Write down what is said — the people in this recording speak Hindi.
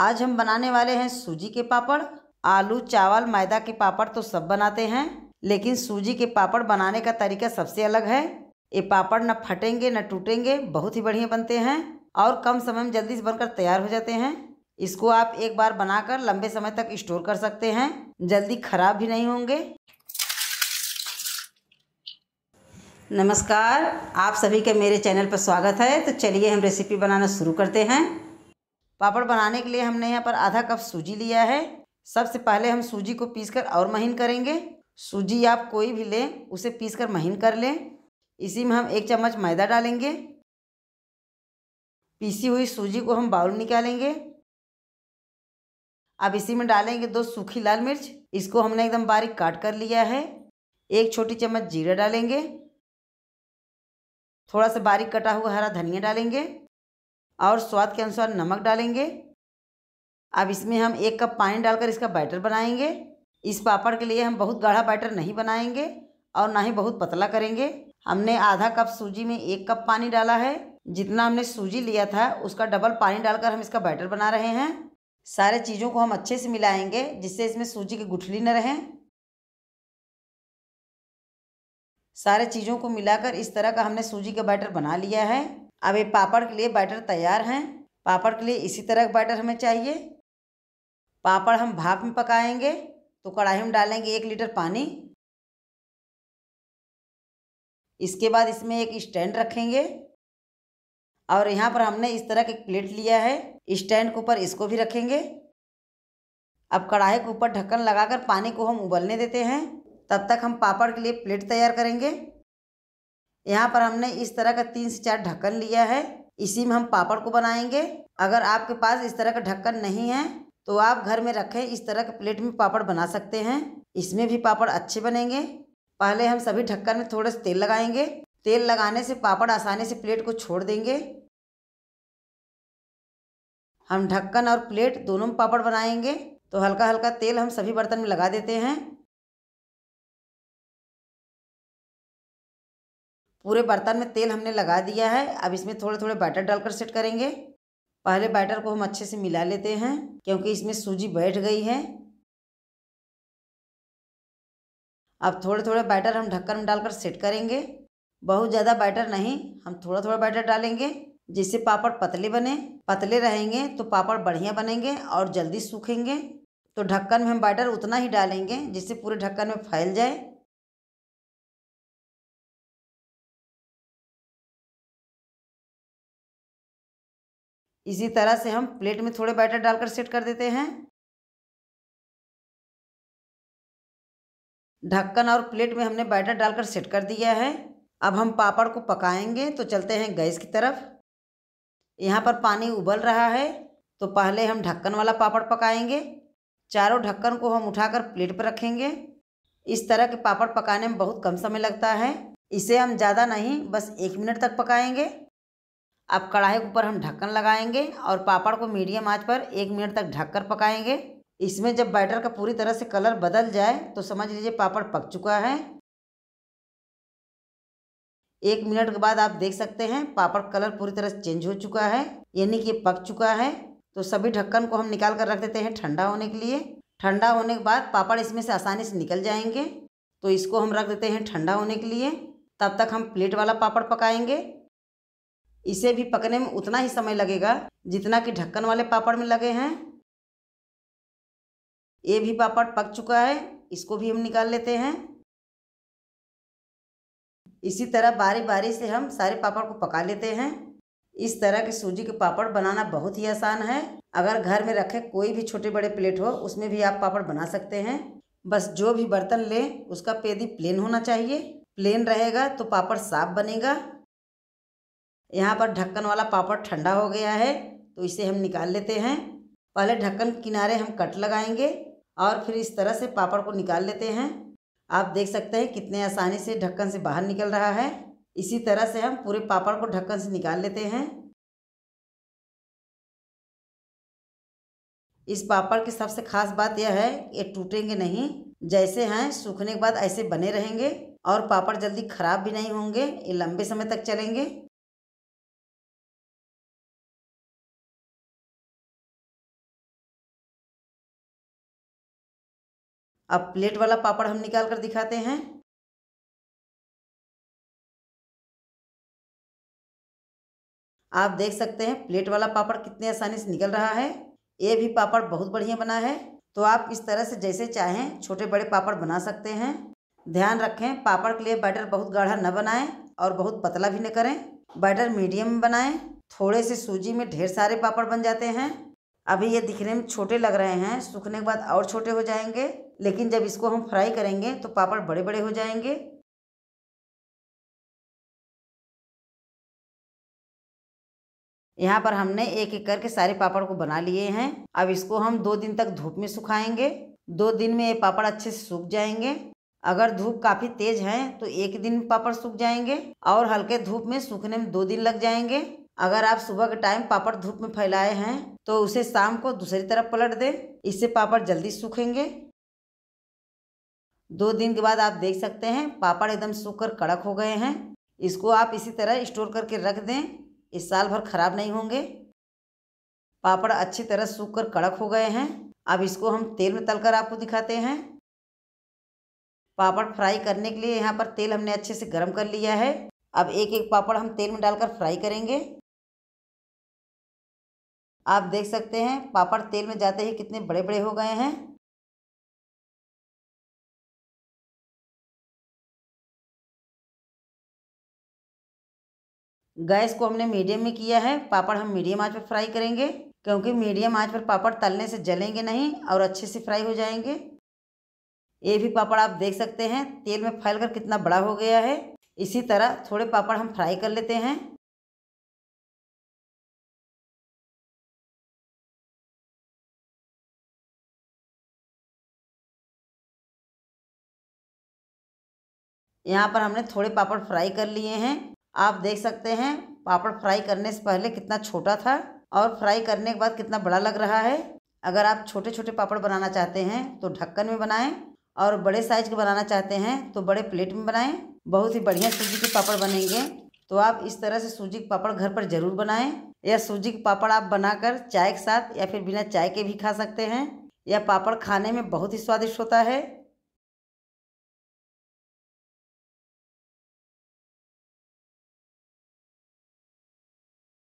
आज हम बनाने वाले हैं सूजी के पापड़ आलू चावल मैदा के पापड़ तो सब बनाते हैं लेकिन सूजी के पापड़ बनाने का तरीका सबसे अलग है ये पापड़ न फटेंगे न टूटेंगे बहुत ही बढ़िया बनते हैं और कम समय में जल्दी से बनकर तैयार हो जाते हैं इसको आप एक बार बनाकर लंबे समय तक स्टोर कर सकते हैं जल्दी खराब भी नहीं होंगे नमस्कार आप सभी का मेरे चैनल पर स्वागत है तो चलिए हम रेसिपी बनाना शुरू करते हैं पापड़ बनाने के लिए हमने यहाँ पर आधा कप सूजी लिया है सबसे पहले हम सूजी को पीस कर और महीन करेंगे सूजी आप कोई भी लें उसे पीस कर महीन कर लें इसी में हम एक चम्मच मैदा डालेंगे पीसी हुई सूजी को हम बाउल निकालेंगे अब इसी में डालेंगे दो सूखी लाल मिर्च इसको हमने एकदम बारीक काट कर लिया है एक छोटी चम्मच जीरा डालेंगे थोड़ा सा बारीक कटा हुआ हरा धनिया डालेंगे और स्वाद के अनुसार नमक डालेंगे अब इसमें हम एक कप पानी डालकर इसका बैटर बनाएंगे इस पापड़ के लिए हम बहुत गाढ़ा बैटर नहीं बनाएंगे और ना ही बहुत पतला करेंगे हमने आधा कप सूजी में एक कप पानी डाला है जितना हमने सूजी लिया था उसका डबल पानी डालकर हम इसका बैटर बना रहे हैं सारे चीज़ों को हम अच्छे से मिलाएंगे जिससे इसमें सूजी की गुठली न रहें सारे चीज़ों को मिलाकर इस तरह का हमने सूजी का बैटर बना लिया है अब ये पापड़ के लिए बैटर तैयार हैं पापड़ के लिए इसी तरह का बैटर हमें चाहिए पापड़ हम भाप में पकाएंगे तो कढ़ाई में डालेंगे एक लीटर पानी इसके बाद इसमें एक स्टैंड रखेंगे और यहाँ पर हमने इस तरह का प्लेट लिया है स्टैंड के ऊपर इसको भी रखेंगे अब कढ़ाई के ऊपर ढक्कन लगाकर पानी को हम उबलने देते हैं तब तक हम पापड़ के लिए प्लेट तैयार करेंगे यहाँ पर हमने इस तरह का तीन से चार ढक्कन लिया है इसी में हम पापड़ को बनाएंगे अगर आपके पास इस तरह का ढक्कन नहीं है तो आप घर में रखें इस तरह के प्लेट में पापड़ बना सकते हैं इसमें भी पापड़ अच्छे बनेंगे पहले हम सभी ढक्कन में थोड़े से तेल लगाएंगे तेल लगाने से पापड़ आसानी से प्लेट को छोड़ देंगे हम ढक्कन और प्लेट दोनों में पापड़ बनाएंगे तो हल्का हल्का तेल हम सभी बर्तन में लगा देते हैं पूरे बर्तन में तेल हमने लगा दिया है अब इसमें थोड़े थोड़े बैटर डालकर सेट करेंगे पहले बैटर को हम अच्छे से मिला लेते हैं क्योंकि इसमें सूजी बैठ गई है अब थोड़े थोड़े बैटर हम ढक्कन में डालकर सेट करेंगे बहुत ज़्यादा बैटर नहीं हम थोड़ा थोड़ा बैटर डालेंगे जिससे पापड़ पतले बने पतले रहेंगे तो पापड़ बढ़िया बनेंगे और जल्दी सूखेंगे तो ढक्कन में हम बैटर उतना ही डालेंगे जिससे पूरे ढक्कन में फैल जाए इसी तरह से हम प्लेट में थोड़े बैटर डालकर सेट कर देते हैं ढक्कन और प्लेट में हमने बैटर डालकर सेट कर दिया है अब हम पापड़ को पकाएंगे तो चलते हैं गैस की तरफ यहाँ पर पानी उबल रहा है तो पहले हम ढक्कन वाला पापड़ पकाएंगे चारों ढक्कन को हम उठाकर प्लेट पर रखेंगे इस तरह के पापड़ पकाने में बहुत कम समय लगता है इसे हम ज़्यादा नहीं बस एक मिनट तक पकाएंगे अब कढ़ाई के ऊपर हम ढक्कन लगाएंगे और पापड़ को मीडियम आंच पर एक मिनट तक ढककर पकाएंगे इसमें जब बैटर का पूरी तरह से कलर बदल जाए तो समझ लीजिए पापड़ पक चुका है एक मिनट के बाद आप देख सकते हैं पापड़ कलर पूरी तरह से चेंज हो चुका है यानी कि पक चुका है तो सभी ढक्कन को हम निकाल कर रख देते हैं ठंडा होने के लिए ठंडा होने के बाद पापड़ इसमें से आसानी से निकल जाएंगे तो इसको हम रख देते हैं ठंडा होने के लिए तब तक हम प्लेट वाला पापड़ पकाएंगे इसे भी पकने में उतना ही समय लगेगा जितना कि ढक्कन वाले पापड़ में लगे हैं ये भी पापड़ पक चुका है इसको भी हम निकाल लेते हैं इसी तरह बारी बारी से हम सारे पापड़ को पका लेते हैं इस तरह के सूजी के पापड़ बनाना बहुत ही आसान है अगर घर में रखे कोई भी छोटे बड़े प्लेट हो उसमें भी आप पापड़ बना सकते हैं बस जो भी बर्तन लें उसका पेदी प्लेन होना चाहिए प्लेन रहेगा तो पापड़ साफ बनेगा यहाँ पर ढक्कन वाला पापड़ ठंडा हो गया है तो इसे हम निकाल लेते हैं पहले ढक्कन किनारे हम कट लगाएंगे और फिर इस तरह से पापड़ को निकाल लेते हैं आप देख सकते हैं कितने आसानी से ढक्कन से बाहर निकल रहा है इसी तरह से हम पूरे पापड़ को ढक्कन से निकाल लेते हैं इस पापड़ की सबसे खास बात यह है ये टूटेंगे नहीं जैसे हैं सूखने के बाद ऐसे बने रहेंगे और पापड़ जल्दी खराब भी नहीं होंगे ये लंबे समय तक चलेंगे अब प्लेट वाला पापड़ हम निकाल कर दिखाते हैं आप देख सकते हैं प्लेट वाला पापड़ कितने आसानी से निकल रहा है ये भी पापड़ बहुत बढ़िया बना है तो आप इस तरह से जैसे चाहें छोटे बड़े पापड़ बना सकते हैं ध्यान रखें पापड़ के लिए बैटर बहुत गाढ़ा न बनाएं और बहुत पतला भी न करें बैटर मीडियम बनाएं थोड़े से सूजी में ढेर सारे पापड़ बन जाते हैं अभी ये दिखने में छोटे लग रहे हैं सूखने के बाद और छोटे हो जाएंगे लेकिन जब इसको हम फ्राई करेंगे तो पापड़ बड़े बड़े हो जाएंगे यहाँ पर हमने एक एक करके सारे पापड़ को बना लिए हैं अब इसको हम दो दिन तक धूप में सुखाएंगे दो दिन में ये पापड़ अच्छे से सूख जाएंगे अगर धूप काफ़ी तेज है तो एक दिन पापड़ सूख जाएंगे और हल्के धूप में सूखने में दो दिन लग जाएंगे अगर आप सुबह के टाइम पापड़ धूप में फैलाए हैं तो उसे शाम को दूसरी तरफ पलट दें इससे पापड़ जल्दी सूखेंगे दो दिन के बाद आप देख सकते हैं पापड़ एकदम सूख कर कड़क हो गए हैं इसको आप इसी तरह स्टोर करके रख दें इस साल भर ख़राब नहीं होंगे पापड़ अच्छी तरह सूख कर कड़क हो गए हैं अब इसको हम तेल में तलकर आपको दिखाते हैं पापड़ फ्राई करने के लिए यहाँ पर तेल हमने अच्छे से गर्म कर लिया है अब एक एक पापड़ हम तेल में डालकर फ्राई करेंगे आप देख सकते हैं पापड़ तेल में जाते ही कितने बड़े बड़े हो गए हैं गैस को हमने मीडियम में किया है पापड़ हम मीडियम आँच पर फ्राई करेंगे क्योंकि मीडियम आँच पर पापड़ तलने से जलेंगे नहीं और अच्छे से फ्राई हो जाएंगे ये भी पापड़ आप देख सकते हैं तेल में फैल कर कितना बड़ा हो गया है इसी तरह थोड़े पापड़ हम फ्राई कर लेते हैं यहाँ पर हमने थोड़े पापड़ फ्राई कर लिए हैं आप देख सकते हैं पापड़ फ्राई करने से पहले कितना छोटा था और फ्राई करने के बाद कितना बड़ा लग रहा है अगर आप छोटे छोटे पापड़ बनाना चाहते हैं तो ढक्कन में बनाएं और बड़े साइज के बनाना चाहते हैं तो बड़े प्लेट में बनाएं बहुत ही बढ़िया सूजी के पापड़ बनेंगे तो आप इस तरह से सूजी के पापड़ घर पर ज़रूर बनाएं या सूजी के पापड़ आप बनाकर चाय के साथ या फिर बिना चाय के भी खा सकते हैं यह पापड़ खाने में बहुत ही स्वादिष्ट होता है